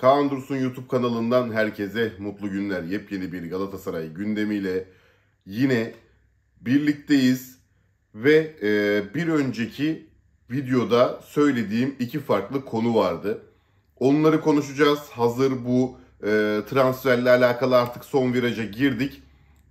Kaan Dursun YouTube kanalından herkese mutlu günler. Yepyeni bir Galatasaray gündemiyle yine birlikteyiz. Ve e, bir önceki videoda söylediğim iki farklı konu vardı. Onları konuşacağız. Hazır bu e, transferle alakalı artık son viraja girdik.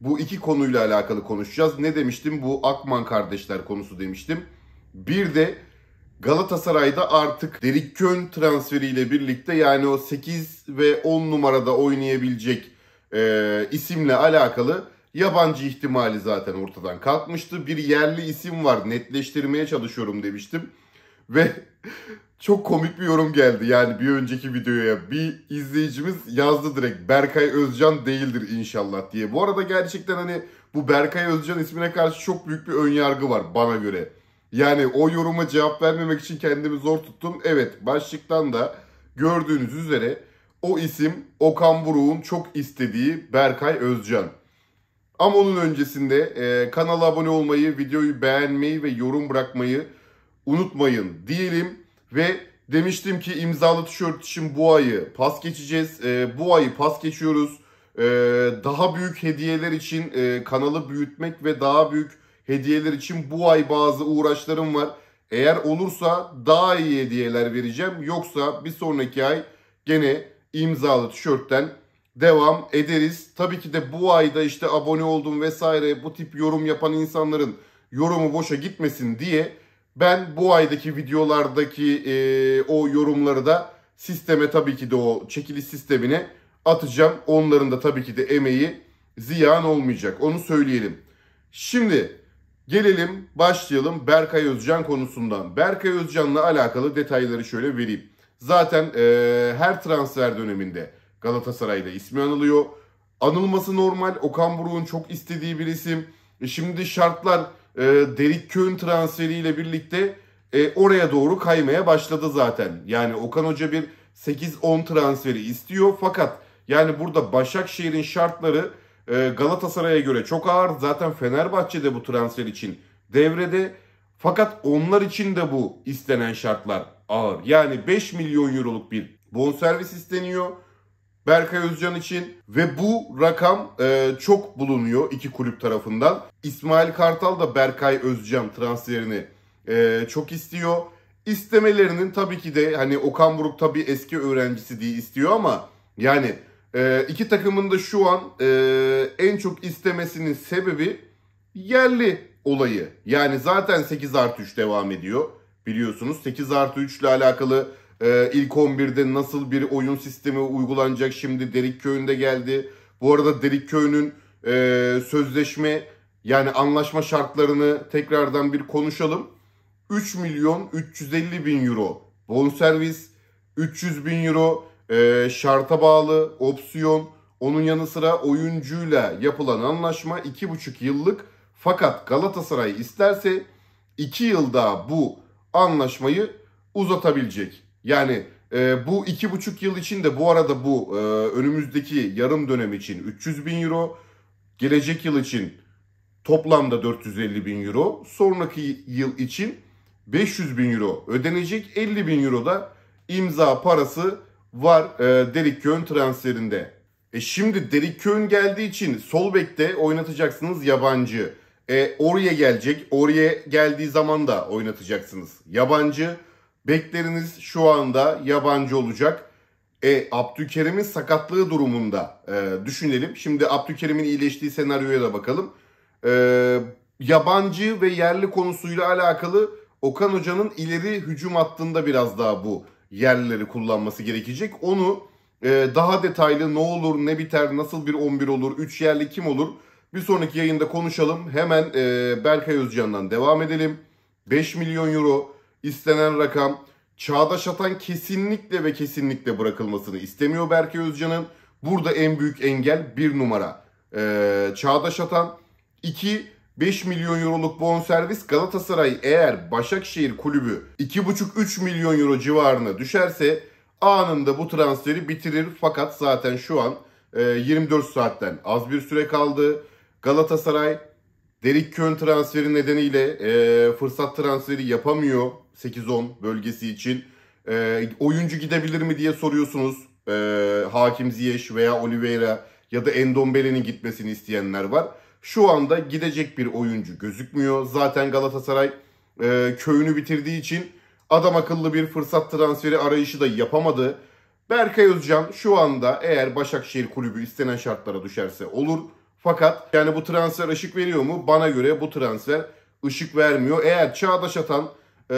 Bu iki konuyla alakalı konuşacağız. Ne demiştim? Bu Akman kardeşler konusu demiştim. Bir de Galatasaray'da artık Derik Kön transferiyle birlikte yani o 8 ve 10 numarada oynayabilecek e, isimle alakalı yabancı ihtimali zaten ortadan kalkmıştı. Bir yerli isim var netleştirmeye çalışıyorum demiştim. Ve çok komik bir yorum geldi yani bir önceki videoya. Bir izleyicimiz yazdı direkt Berkay Özcan değildir inşallah diye. Bu arada gerçekten hani bu Berkay Özcan ismine karşı çok büyük bir önyargı var bana göre. Yani o yoruma cevap vermemek için kendimi zor tuttum. Evet başlıktan da gördüğünüz üzere o isim Okan Buruk'un çok istediği Berkay Özcan. Ama onun öncesinde e, kanala abone olmayı, videoyu beğenmeyi ve yorum bırakmayı unutmayın diyelim. Ve demiştim ki imzalı tişört için bu ayı pas geçeceğiz. E, bu ayı pas geçiyoruz. E, daha büyük hediyeler için e, kanalı büyütmek ve daha büyük hediyeler için bu ay bazı uğraşlarım var. Eğer olursa daha iyi hediyeler vereceğim. Yoksa bir sonraki ay gene imzalı tişörtten devam ederiz. Tabii ki de bu ayda işte abone oldum vesaire bu tip yorum yapan insanların yorumu boşa gitmesin diye ben bu aydaki videolardaki e, o yorumları da sisteme tabii ki de o çekiliş sistemine atacağım. Onların da tabii ki de emeği ziyan olmayacak. Onu söyleyelim. Şimdi Gelelim başlayalım Berkay Özcan konusundan. Berkay Özcan'la alakalı detayları şöyle vereyim. Zaten e, her transfer döneminde Galatasaray'da ismi anılıyor. Anılması normal. Okan Buruk'un çok istediği bir isim. E şimdi şartlar e, Derik Köy'ün transferiyle birlikte e, oraya doğru kaymaya başladı zaten. Yani Okan Hoca bir 8-10 transferi istiyor fakat yani burada Başakşehir'in şartları ee, Galatasaray'a göre çok ağır. Zaten Fenerbahçe de bu transfer için devrede. Fakat onlar için de bu istenen şartlar ağır. Yani 5 milyon euroluk bir bonservis isteniyor. Berkay Özcan için ve bu rakam e, çok bulunuyor iki kulüp tarafından. İsmail Kartal da Berkay Özcan transferini e, çok istiyor. İstemelerinin tabii ki de hani Okan Buruk tabii eski öğrencisi diye istiyor ama yani e, iki takımın da şu an e, en çok istemesinin sebebi yerli olayı. Yani zaten 8 artı 3 devam ediyor biliyorsunuz. 8 artı 3 ile alakalı e, ilk 11'de nasıl bir oyun sistemi uygulanacak şimdi Derikköy'ünde geldi. Bu arada Derikköy'ünün e, sözleşme yani anlaşma şartlarını tekrardan bir konuşalım. 3 milyon 350 bin euro bonservis, 300 bin euro e, şarta bağlı, opsiyon, onun yanı sıra oyuncuyla yapılan anlaşma 2,5 yıllık. Fakat Galatasaray isterse 2 yılda bu anlaşmayı uzatabilecek. Yani e, bu 2,5 yıl içinde bu arada bu e, önümüzdeki yarım dönem için 300 bin euro. Gelecek yıl için toplamda 450 bin euro. Sonraki yıl için 500 bin euro ödenecek. 50 bin euro da imza parası var e, Derek Köhn transferinde. E şimdi Derek Köhn geldiği için sol bekte oynatacaksınız yabancı. E, oraya gelecek. Oraya geldiği zaman da oynatacaksınız. Yabancı. Bekleriniz şu anda yabancı olacak. E, Abdülkerim'in sakatlığı durumunda e, düşünelim. Şimdi Abdülkerim'in iyileştiği senaryoya da bakalım. E, yabancı ve yerli konusuyla alakalı Okan Hoca'nın ileri hücum hattında biraz daha bu yerleri kullanması gerekecek. Onu e, daha detaylı ne olur, ne biter, nasıl bir 11 olur, 3 yerli kim olur bir sonraki yayında konuşalım. Hemen e, Berkay Özcan'dan devam edelim. 5 milyon euro istenen rakam. Çağdaş Atan kesinlikle ve kesinlikle bırakılmasını istemiyor Berkay Özcan'ın. Burada en büyük engel bir numara. Ee, Çağdaş Atan iki 5 milyon euroluk bonservis Galatasaray eğer Başakşehir kulübü 2,5-3 milyon euro civarına düşerse anında bu transferi bitirir. Fakat zaten şu an 24 e, saatten az bir süre kaldı. Galatasaray Derik Kön transferi nedeniyle e, fırsat transferi yapamıyor 8-10 bölgesi için. E, oyuncu gidebilir mi diye soruyorsunuz. Hakim Ziyech veya Oliveira ya da Endombele'nin gitmesini isteyenler var şu anda gidecek bir oyuncu gözükmüyor. Zaten Galatasaray e, köyünü bitirdiği için adam akıllı bir fırsat transferi arayışı da yapamadı. Berkay Özcan şu anda eğer Başakşehir kulübü istenen şartlara düşerse olur. Fakat yani bu transfer ışık veriyor mu? Bana göre bu transfer ışık vermiyor. Eğer Çağdaş Atan e,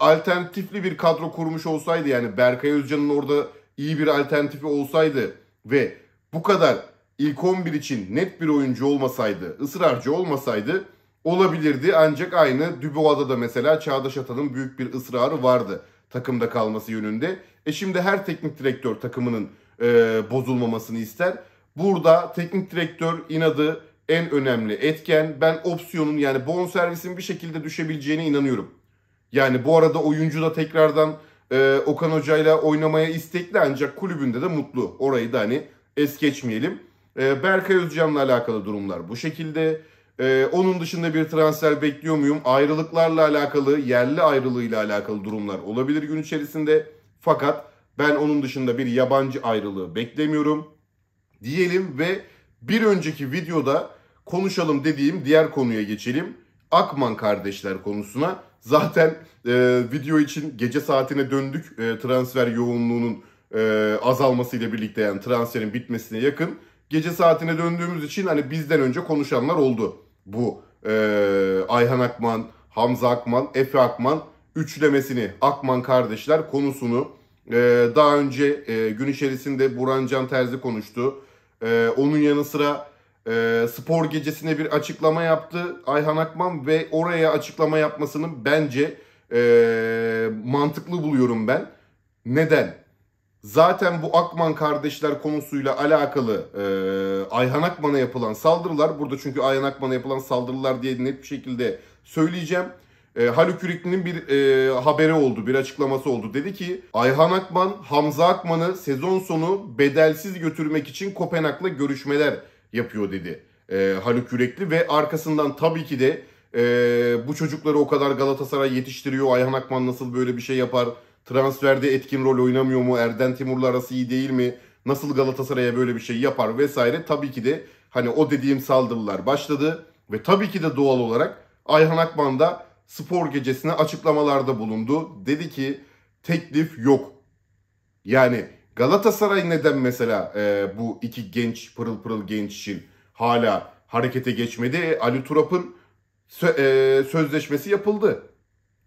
alternatifli bir kadro kurmuş olsaydı yani Berkay Özcan'ın orada iyi bir alternatifi olsaydı ve bu kadar ilk 11 için net bir oyuncu olmasaydı, ısrarcı olmasaydı olabilirdi. Ancak aynı Dubois'da da mesela Çağdaş Atan'ın büyük bir ısrarı vardı takımda kalması yönünde. E şimdi her teknik direktör takımının e, bozulmamasını ister. Burada teknik direktör inadı en önemli etken. Ben opsiyonun yani bon servisin bir şekilde düşebileceğine inanıyorum. Yani bu arada oyuncu da tekrardan e, Okan Hoca ile oynamaya istekli ancak kulübünde de mutlu. Orayı da hani es geçmeyelim. E, Berkay Özcan'la alakalı durumlar bu şekilde. Ee, onun dışında bir transfer bekliyor muyum? Ayrılıklarla alakalı, yerli ayrılığıyla alakalı durumlar olabilir gün içerisinde. Fakat ben onun dışında bir yabancı ayrılığı beklemiyorum diyelim ve bir önceki videoda konuşalım dediğim diğer konuya geçelim. Akman kardeşler konusuna zaten e, video için gece saatine döndük e, transfer yoğunluğunun e, azalmasıyla birlikte yani transferin bitmesine yakın gece saatine döndüğümüz için hani bizden önce konuşanlar oldu. Bu e, Ayhan Akman, Hamza Akman, Efe Akman üçlemesini Akman kardeşler konusunu e, daha önce e, gün içerisinde Burhan Can Terzi konuştu. E, onun yanı sıra e, spor gecesine bir açıklama yaptı Ayhan Akman ve oraya açıklama yapmasının bence e, mantıklı buluyorum ben. Neden? Zaten bu Akman kardeşler konusuyla alakalı e, Ayhan Akman'a yapılan saldırılar, burada çünkü Ayhan Akman'a yapılan saldırılar diye net bir şekilde söyleyeceğim. E, Haluk Ürikli'nin bir e, haberi oldu, bir açıklaması oldu. Dedi ki Ayhan Akman, Hamza Akman'ı sezon sonu bedelsiz götürmek için Kopenhag'la görüşmeler yapıyor dedi e, Haluk Yürekli. Ve arkasından tabii ki de e, bu çocukları o kadar Galatasaray yetiştiriyor, Ayhan Akman nasıl böyle bir şey yapar Transferde etkin rol oynamıyor mu? Erden Timur'la arası iyi değil mi? Nasıl Galatasaray'a böyle bir şey yapar vesaire. Tabii ki de hani o dediğim saldırılar başladı. Ve tabii ki de doğal olarak Ayhan Akman da spor gecesine açıklamalarda bulundu. Dedi ki teklif yok. Yani Galatasaray neden mesela e, bu iki genç pırıl pırıl genç için hala harekete geçmedi? E, Ali Turap'ın sö- e, sözleşmesi yapıldı.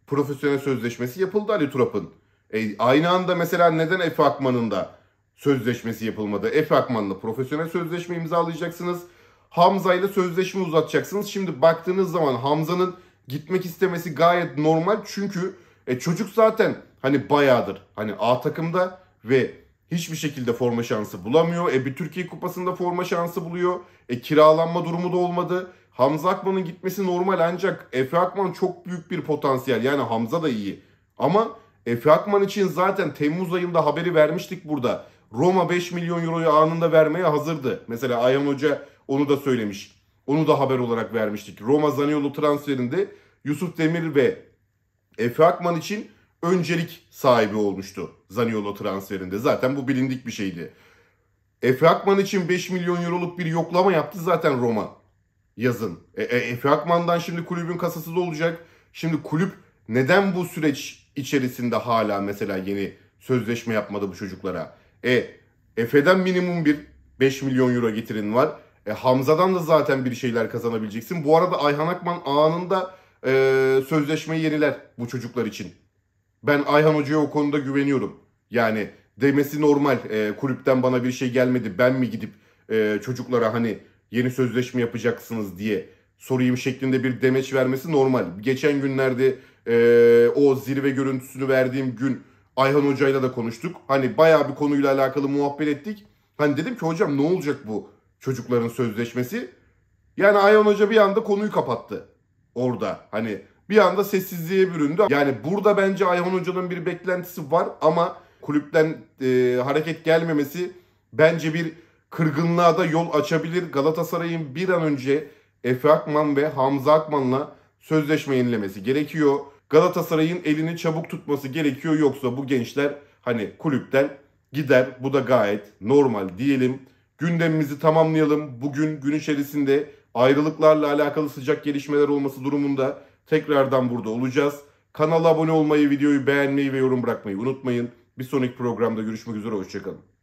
Profesyonel sözleşmesi yapıldı Ali Turap'ın. E, aynı anda mesela neden Efe Akman'ın da sözleşmesi yapılmadı? Efe Akman'la profesyonel sözleşme imzalayacaksınız. Hamza ile sözleşme uzatacaksınız. Şimdi baktığınız zaman Hamza'nın gitmek istemesi gayet normal. Çünkü e, çocuk zaten hani bayağıdır hani A takımda ve hiçbir şekilde forma şansı bulamıyor. E bir Türkiye Kupası'nda forma şansı buluyor. E kiralanma durumu da olmadı. Hamza Akman'ın gitmesi normal ancak Efe Akman çok büyük bir potansiyel. Yani Hamza da iyi. Ama Efe Akman için zaten Temmuz ayında haberi vermiştik burada. Roma 5 milyon euroyu anında vermeye hazırdı. Mesela Ayhan Hoca onu da söylemiş. Onu da haber olarak vermiştik. Roma Zaniolo transferinde Yusuf Demir ve Efe Akman için öncelik sahibi olmuştu Zaniolo transferinde. Zaten bu bilindik bir şeydi. Efe Akman için 5 milyon euroluk bir yoklama yaptı zaten Roma yazın. E, e, Efe Akman'dan şimdi kulübün kasası da olacak. Şimdi kulüp neden bu süreç içerisinde hala mesela yeni sözleşme yapmadı bu çocuklara. E Efe'den minimum bir 5 milyon euro getirin var. E, Hamza'dan da zaten bir şeyler kazanabileceksin. Bu arada Ayhan Akman anında e, sözleşmeyi yeniler bu çocuklar için. Ben Ayhan Hoca'ya o konuda güveniyorum. Yani demesi normal. E, kulüpten bana bir şey gelmedi. Ben mi gidip e, çocuklara hani yeni sözleşme yapacaksınız diye sorayım şeklinde bir demeç vermesi normal. Geçen günlerde ee, o zirve görüntüsünü verdiğim gün Ayhan Hoca'yla da konuştuk. Hani bayağı bir konuyla alakalı muhabbet ettik. Hani dedim ki hocam ne olacak bu çocukların sözleşmesi? Yani Ayhan Hoca bir anda konuyu kapattı orada. Hani bir anda sessizliğe büründü. Yani burada bence Ayhan Hoca'nın bir beklentisi var ama kulüpten e, hareket gelmemesi bence bir kırgınlığa da yol açabilir. Galatasaray'ın bir an önce Efe Akman ve Hamza Akman'la sözleşme yenilemesi gerekiyor. Galatasaray'ın elini çabuk tutması gerekiyor yoksa bu gençler hani kulüpten gider. Bu da gayet normal diyelim. Gündemimizi tamamlayalım. Bugün gün içerisinde ayrılıklarla alakalı sıcak gelişmeler olması durumunda tekrardan burada olacağız. Kanala abone olmayı, videoyu beğenmeyi ve yorum bırakmayı unutmayın. Bir sonraki programda görüşmek üzere, hoşçakalın.